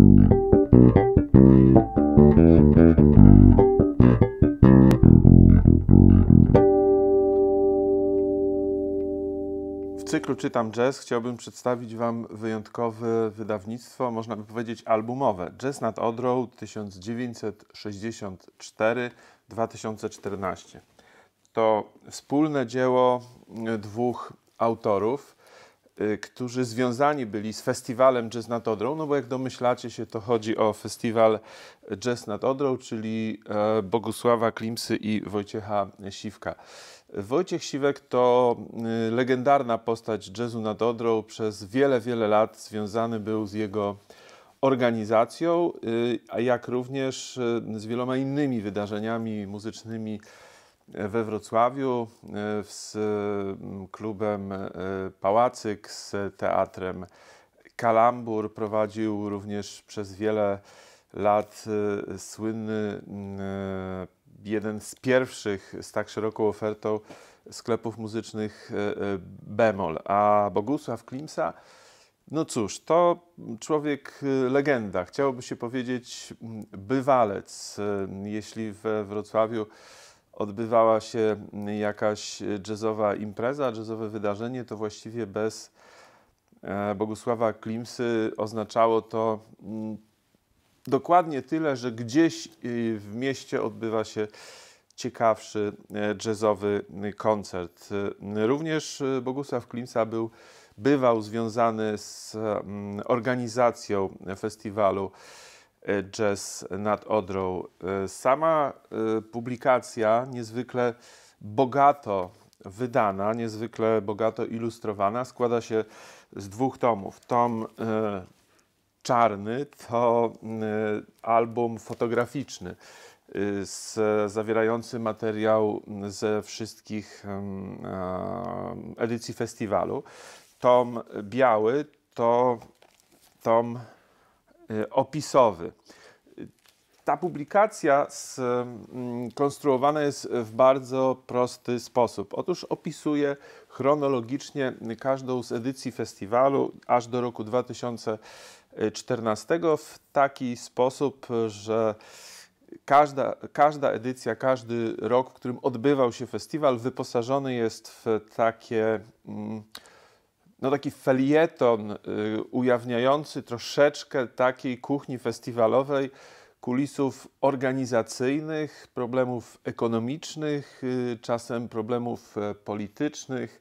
W cyklu Czytam Jazz chciałbym przedstawić Wam wyjątkowe wydawnictwo, można by powiedzieć albumowe. Jazz nad Odrą 1964-2014. To wspólne dzieło dwóch autorów – Y, którzy związani byli z festiwalem Jazz nad Odrą, no bo jak domyślacie się, to chodzi o festiwal Jazz nad Odrą, czyli e, Bogusława Klimsy i Wojciecha Siwka. Wojciech Siwek to y, legendarna postać jazzu nad Odrą. Przez wiele, wiele lat związany był z jego organizacją, y, a jak również z wieloma innymi wydarzeniami muzycznymi we Wrocławiu e, z mm, klubem e, Pałacyk, z teatrem Kalambur. Prowadził również przez wiele lat e, słynny, mm, jeden z pierwszych z tak szeroką ofertą sklepów muzycznych Bemol. A Bogusław Klimsa, no cóż, to człowiek legenda, chciałoby się powiedzieć mm, bywalec. Jeśli we Wrocławiu odbywała się jakaś jazzowa impreza, jazzowe wydarzenie, to właściwie bez e, Bogusława Klimsy oznaczało to mm, dokładnie tyle, że gdzieś e, w mieście odbywa się ciekawszy e, jazzowy koncert. Również Bogusław Klimsa był, bywał związany z mm, organizacją festiwalu E, jazz nad Odrą. E, sama e, publikacja niezwykle bogato wydana, niezwykle bogato ilustrowana, składa się z dwóch tomów. Tom czarny to album fotograficzny z, zawierający materiał ze wszystkich edycji festiwalu. Tom biały to tom Y, opisowy. Ta publikacja skonstruowana mm, jest w bardzo prosty sposób. Otóż opisuje chronologicznie każdą z edycji festiwalu aż do roku 2014 w taki sposób, że każda, każda edycja, każdy rok, w którym odbywał się festiwal, wyposażony jest w takie. Mm, no taki felieton y, ujawniający troszeczkę takiej kuchni festiwalowej, kulisów organizacyjnych, problemów ekonomicznych, y, czasem problemów e, politycznych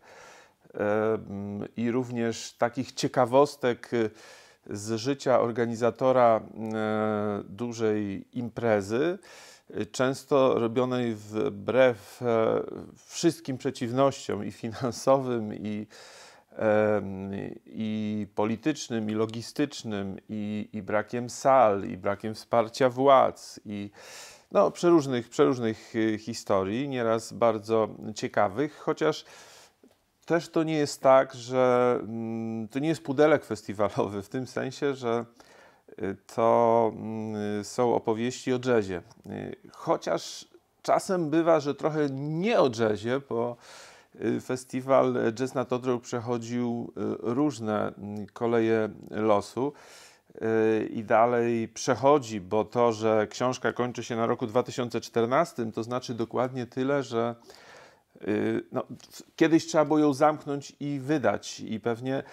e, mm, i również takich ciekawostek y, z życia organizatora e, dużej imprezy, często robionej wbrew wszystkim przeciwnościom i finansowym, i i politycznym, i logistycznym, i, i brakiem sal, i brakiem wsparcia władz, i no, przeróżnych, przeróżnych y, historii, nieraz bardzo ciekawych, chociaż też to nie jest tak, że mm, to nie jest pudelek festiwalowy, w tym sensie, że y, to mm, są opowieści o drzezie. Y, chociaż czasem bywa, że trochę nie o drzezie, bo Y, festiwal Jazz na Odrą przechodził y, różne mm, koleje losu y, i dalej przechodzi, bo to, że książka kończy się na roku 2014, to znaczy dokładnie tyle, że no, kiedyś trzeba było ją zamknąć i wydać i pewnie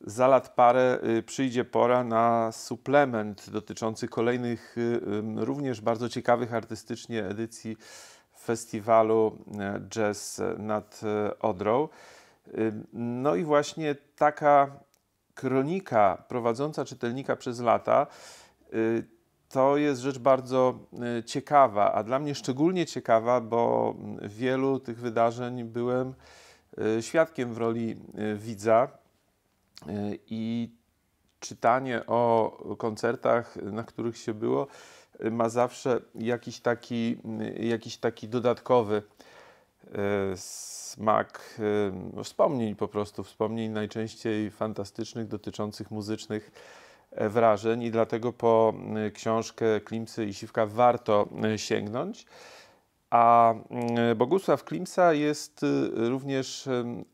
za lat parę przyjdzie pora na suplement dotyczący kolejnych również bardzo ciekawych artystycznie edycji festiwalu e, Jazz nad e, Odrą. No i właśnie taka kronika prowadząca czytelnika przez lata y, to jest rzecz bardzo y, ciekawa, a dla mnie szczególnie ciekawa, bo mm, wielu tych wydarzeń byłem y, świadkiem w roli widza i czytanie o koncertach, na których się było, ma zawsze jakiś taki, jakiś taki dodatkowy e, smak e, wspomnień po prostu, wspomnień najczęściej fantastycznych, dotyczących muzycznych e, wrażeń i dlatego po książkę Klimsy i Siwka warto sięgnąć. A mm, Bogusław Klimsa jest y, również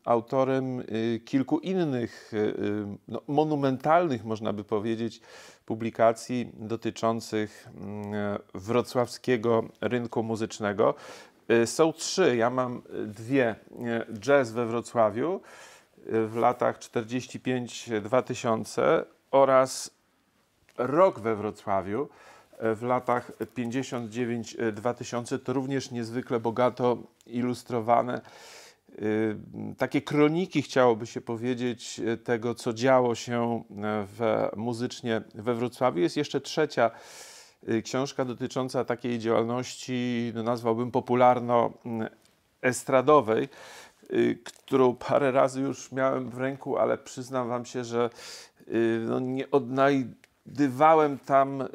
autorem y, kilku innych y, no, monumentalnych, można by powiedzieć, publikacji dotyczących mm, wrocławskiego rynku muzycznego. Są trzy, ja mam dwie. Jazz we Wrocławiu w latach 45-2000 oraz Rok we Wrocławiu w latach 59-2000 e, to również niezwykle bogato ilustrowane. E, takie kroniki, chciałoby się powiedzieć, e, tego, co działo się w, muzycznie we Wrocławiu. Jest jeszcze trzecia książka dotycząca takiej działalności, no nazwałbym popularno-estradowej, którą parę razy już miałem w ręku, ale przyznam Wam się, że no nie odnajdę. Dywałem tam y,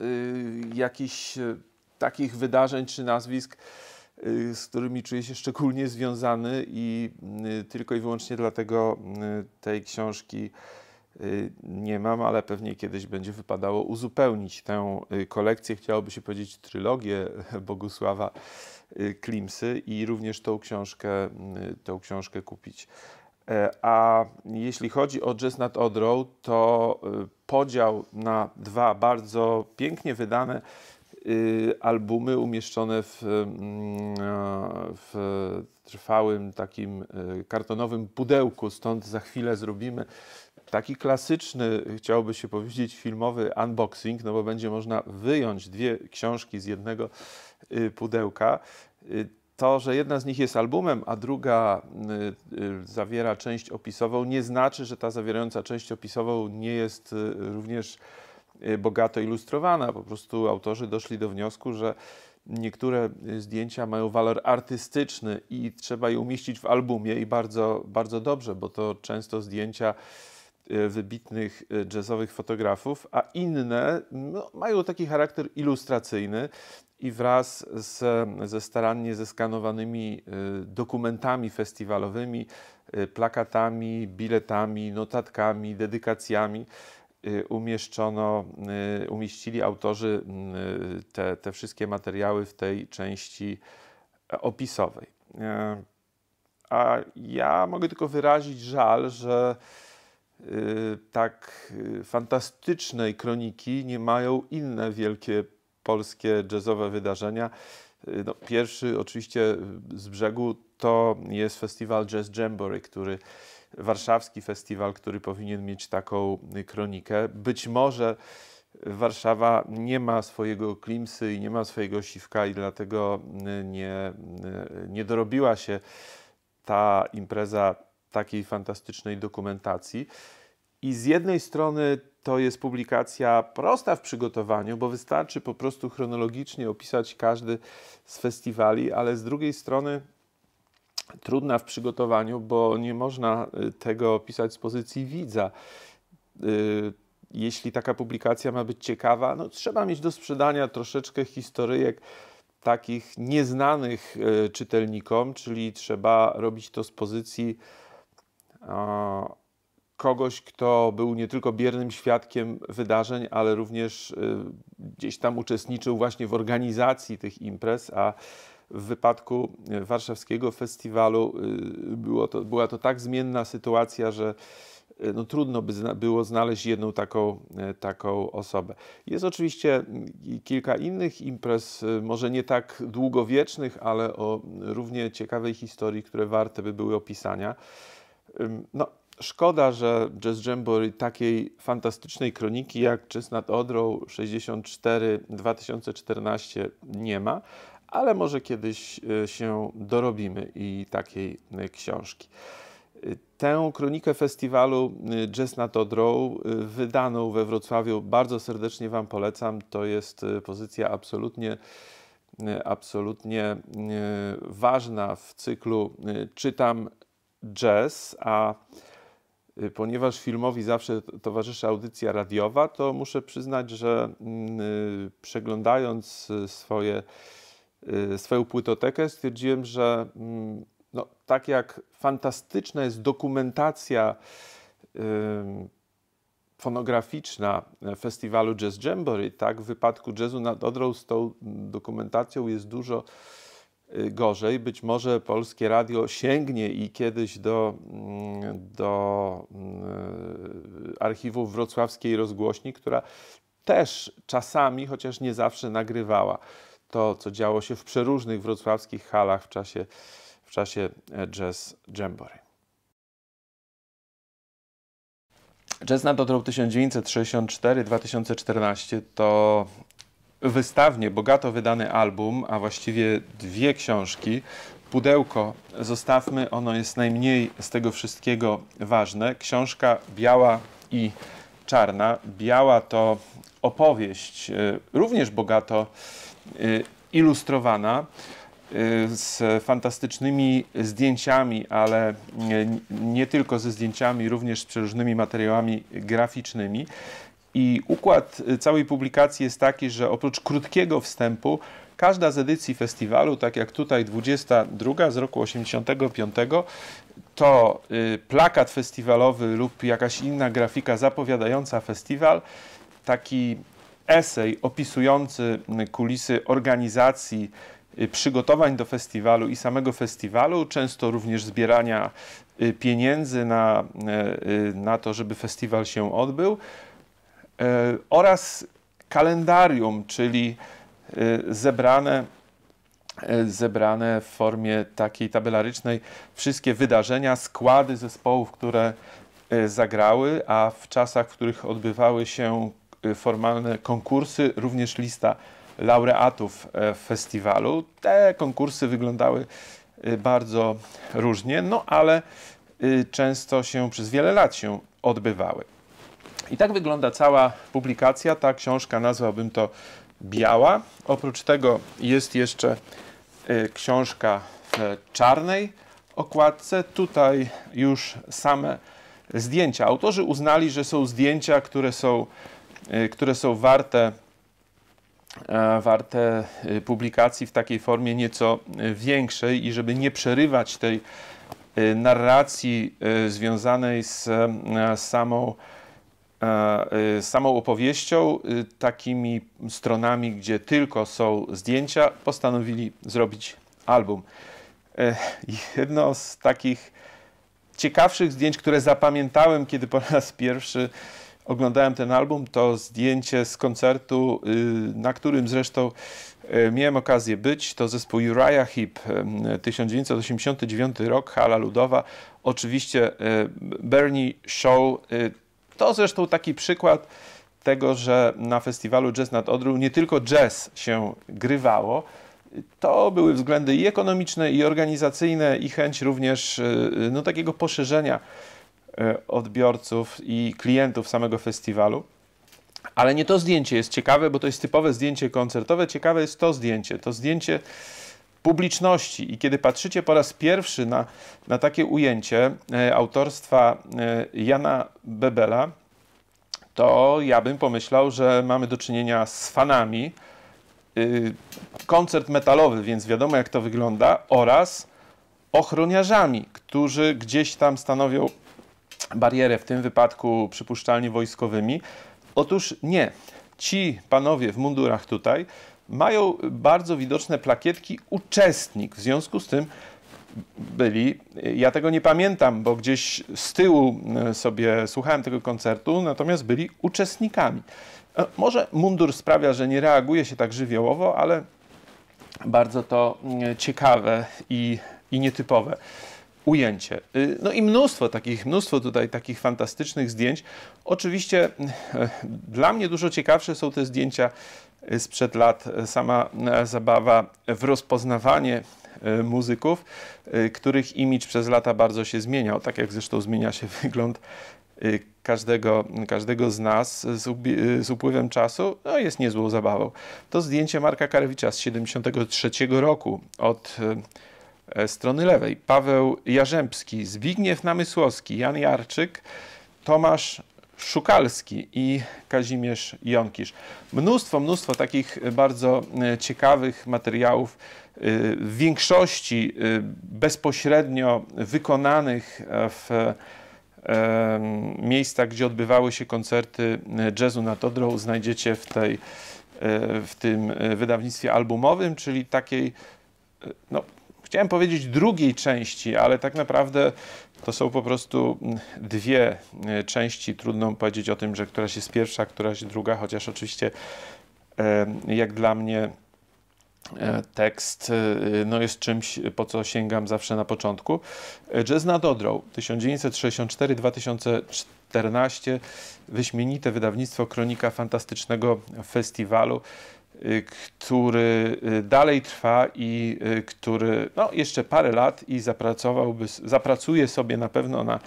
jakichś y, takich wydarzeń czy nazwisk, y, z którymi czuję się szczególnie związany i tylko i wyłącznie dlatego tej książki nie mam, ale pewnie kiedyś będzie wypadało uzupełnić tę kolekcję, chciałoby się powiedzieć trylogię Bogusława Klimsy i również tą książkę, tą książkę kupić. E, a jeśli chodzi o Jazz nad Odrą, to e, podział na dwa bardzo pięknie wydane y, albumy umieszczone w, mm, e, w, trwałym takim kartonowym pudełku, stąd za chwilę zrobimy taki klasyczny, chciałoby się powiedzieć, filmowy unboxing, no bo będzie można wyjąć dwie książki z jednego y, pudełka. Y, to, że jedna z nich jest albumem, a druga y, y, zawiera część opisową, nie znaczy, że ta zawierająca część opisową nie jest y, również bogato ilustrowana. Po prostu autorzy doszli do wniosku, że niektóre zdjęcia mają walor artystyczny i trzeba je umieścić w albumie i bardzo, bardzo dobrze, bo to często zdjęcia E, wybitnych e, jazzowych fotografów, a inne no, mają taki charakter ilustracyjny i wraz z, ze starannie zeskanowanymi e, dokumentami festiwalowymi, plakatami, biletami, notatkami, dedykacjami umieszczono, umieścili autorzy te, te wszystkie materiały w tej części opisowej. A ja mogę tylko wyrazić żal, że Y, tak y, fantastycznej kroniki nie mają inne wielkie polskie jazzowe wydarzenia. Y, no, pierwszy oczywiście z brzegu to jest festiwal Jazz Jamboree, który warszawski festiwal, który powinien mieć taką kronikę. Być może Warszawa nie ma swojego klimsy i nie ma swojego siwka i dlatego nie, nie dorobiła się ta impreza takiej fantastycznej dokumentacji. I z jednej strony to jest publikacja prosta w przygotowaniu, bo wystarczy po prostu chronologicznie opisać każdy z festiwali, ale z drugiej strony trudna w przygotowaniu, bo nie można y, tego opisać z pozycji widza. Y, jeśli taka publikacja ma być ciekawa, no, trzeba mieć do sprzedania troszeczkę historyjek takich nieznanych y, czytelnikom, czyli trzeba robić to z pozycji kogoś, kto był nie tylko biernym świadkiem wydarzeń, ale również y, gdzieś tam uczestniczył właśnie w organizacji tych imprez, a w wypadku warszawskiego festiwalu y, było to, była to tak zmienna sytuacja, że y, no, trudno by zna było znaleźć jedną taką, taką osobę. Jest oczywiście kilka innych imprez, może nie tak długowiecznych, ale o równie ciekawej historii, które warte by były opisania. No, szkoda, że Jazz Jamboree takiej fantastycznej kroniki jak Czys nad Odrą 64-2014 nie ma, ale może kiedyś y, się dorobimy i takiej y, książki. Y, tę kronikę festiwalu Jazz nad Odrą, wydaną we Wrocławiu, bardzo serdecznie Wam polecam. To jest pozycja absolutnie, absolutnie ważna w cyklu Czytam jazz, a y, ponieważ filmowi zawsze towarzyszy audycja radiowa, to muszę przyznać, że mm, y, przeglądając y, swoje, swoją płytotekę stwierdziłem, że mm, no, tak jak fantastyczna jest dokumentacja fonograficzna e, festiwalu Jazz Jamboree, tak w wypadku jazzu nad Odrą z tą mm, dokumentacją jest dużo Y, gorzej. Być może polskie radio sięgnie i kiedyś do, mm, do mm, archiwów wrocławskiej rozgłośni, która też czasami, chociaż nie zawsze, nagrywała to, co działo się w przeróżnych wrocławskich halach w czasie, w czasie e, jazz jambory. Jazz na Odrą 1964-2014 to wystawnie, bogato wydany album, a właściwie dwie książki. Pudełko zostawmy, ono jest najmniej z tego wszystkiego ważne. Książka biała i czarna. Biała to opowieść, e, również bogato e, ilustrowana, e, z fantastycznymi zdjęciami, ale nie, tylko ze zdjęciami, również z przeróżnymi materiałami graficznymi. I układ y, całej publikacji jest taki, że oprócz krótkiego wstępu, każda z edycji festiwalu, tak jak tutaj 22 z roku 85, to y, plakat festiwalowy lub jakaś inna grafika zapowiadająca festiwal, taki esej opisujący y, kulisy organizacji przygotowań do festiwalu i samego festiwalu, często również zbierania pieniędzy na, na to, żeby festiwal się odbył. E, oraz kalendarium, czyli e, zebrane, e, zebrane w formie takiej tabelarycznej wszystkie wydarzenia, składy zespołów, które zagrały, a w czasach, w których odbywały się formalne konkursy, również lista laureatów festiwalu. Te konkursy wyglądały bardzo różnie, no ale często się przez wiele lat się odbywały. I tak wygląda cała publikacja. Ta książka nazwałbym to biała. Oprócz tego jest jeszcze y, książka w czarnej okładce. Tutaj już same zdjęcia. Autorzy uznali, że są zdjęcia, które są, y, które są warte, e, warte y, publikacji w takiej formie nieco większej i żeby nie przerywać tej narracji związanej z, z samą Y, samą opowieścią, y, takimi stronami, gdzie tylko są zdjęcia, postanowili zrobić album. E, jedno z takich ciekawszych zdjęć, które zapamiętałem, kiedy po raz pierwszy oglądałem ten album, to zdjęcie z koncertu, y, na którym zresztą e, miałem okazję być. To zespół Uriah Heep, 1989 rok, hala ludowa. Oczywiście e, Bernie Shaw to zresztą taki przykład tego, że na festiwalu Jazz nad Odrą nie tylko jazz się grywało, to były względy i ekonomiczne, i organizacyjne, i chęć również y, y, no, takiego poszerzenia y, odbiorców i klientów samego festiwalu. Ale nie to zdjęcie jest ciekawe, bo to jest typowe zdjęcie koncertowe. Ciekawe jest to zdjęcie. To zdjęcie publiczności. I kiedy patrzycie po raz pierwszy na, na takie ujęcie e, autorstwa e, Jana Bebela, to ja bym pomyślał, że mamy do czynienia z fanami. Y, koncert metalowy, więc wiadomo jak to wygląda, oraz ochroniarzami, którzy gdzieś tam stanowią barierę, w tym wypadku przypuszczalnie wojskowymi. Otóż nie. Ci panowie w mundurach tutaj mają bardzo widoczne plakietki uczestnik. W związku z tym byli. Ja tego nie pamiętam, bo gdzieś z tyłu e, sobie słuchałem tego koncertu, natomiast byli uczestnikami. E, może mundur sprawia, że nie reaguje się tak żywiołowo, ale bardzo to mm, ciekawe i, i nietypowe ujęcie. Y, no i mnóstwo takich, mnóstwo tutaj takich fantastycznych zdjęć. Oczywiście e, dla mnie dużo ciekawsze są te zdjęcia sprzed lat sama e, zabawa w rozpoznawanie e, muzyków, e, których imidż przez lata bardzo się zmieniał, tak jak zresztą zmienia się wygląd każdego, każdego z nas z, upływem czasu, no jest niezłą zabawą. To zdjęcie Marka Karewicza z 1973 roku od strony lewej. Paweł Jarzębski, Zbigniew Namysłowski, Jan Jarczyk, Tomasz Szukalski i Kazimierz Jonkisz. Mnóstwo, mnóstwo takich y, bardzo y, ciekawych materiałów, y, w większości bezpośrednio wykonanych e, w e, miejscach, gdzie odbywały się koncerty jazzu na Todrą, znajdziecie w, tej, e, w tym wydawnictwie albumowym, czyli takiej, no, chciałem powiedzieć drugiej części, ale tak naprawdę to są po prostu mm, dwie e, części. Trudno powiedzieć o tym, że któraś jest pierwsza, któraś druga, chociaż oczywiście e, jak dla mnie e, tekst no jest czymś, po co sięgam zawsze na początku. Jazz nad Odrą 1964-2014, wyśmienite wydawnictwo Kronika Fantastycznego Festiwalu. Y, który y, dalej trwa i y, który no, jeszcze parę lat i zapracowałby, zapracuje sobie na pewno na,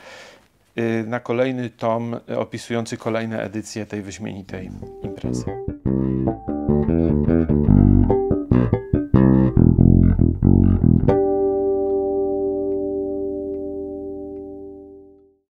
na kolejny tom opisujący kolejne edycje tej wyśmienitej imprezy.